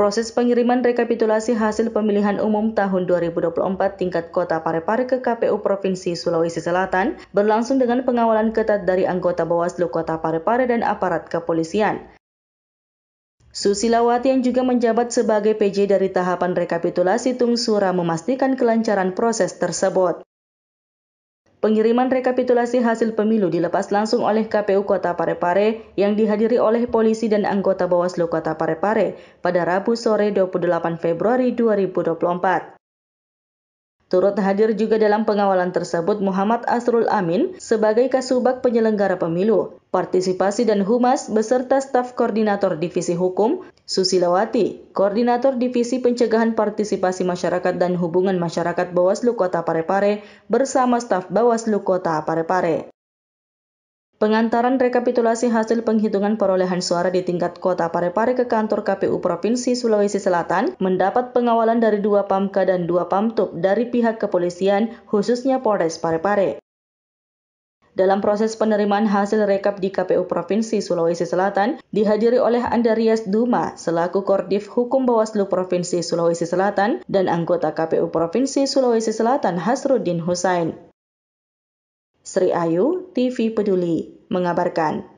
Proses pengiriman rekapitulasi hasil pemilihan umum tahun 2024 tingkat kota Parepare ke KPU Provinsi Sulawesi Selatan berlangsung dengan pengawalan ketat dari anggota Bawaslu Kota Parepare dan aparat kepolisian. Susilawati yang juga menjabat sebagai PJ dari tahapan rekapitulasi Tungsura memastikan kelancaran proses tersebut. Pengiriman rekapitulasi hasil pemilu dilepas langsung oleh KPU Kota Parepare yang dihadiri oleh polisi dan anggota Bawaslu Kota Parepare pada Rabu sore 28 Februari 2024. Turut hadir juga dalam pengawalan tersebut Muhammad Asrul Amin sebagai Kasubag Penyelenggara Pemilu, Partisipasi dan Humas beserta staf koordinator Divisi Hukum, Susilawati, Koordinator Divisi Pencegahan Partisipasi Masyarakat dan Hubungan Masyarakat Bawaslu Kota Parepare bersama staf Bawaslu Kota Parepare. Pengantaran rekapitulasi hasil penghitungan perolehan suara di tingkat kota Parepare ke kantor KPU Provinsi Sulawesi Selatan mendapat pengawalan dari dua PAMKA dan dua PAMTUP dari pihak kepolisian, khususnya Polres Parepare. Dalam proses penerimaan hasil rekap di KPU Provinsi Sulawesi Selatan, dihadiri oleh Andarias Duma selaku Kordif Hukum Bawaslu Provinsi Sulawesi Selatan dan anggota KPU Provinsi Sulawesi Selatan Hasrudin Husain. Sri Ayu, TV Peduli, mengabarkan.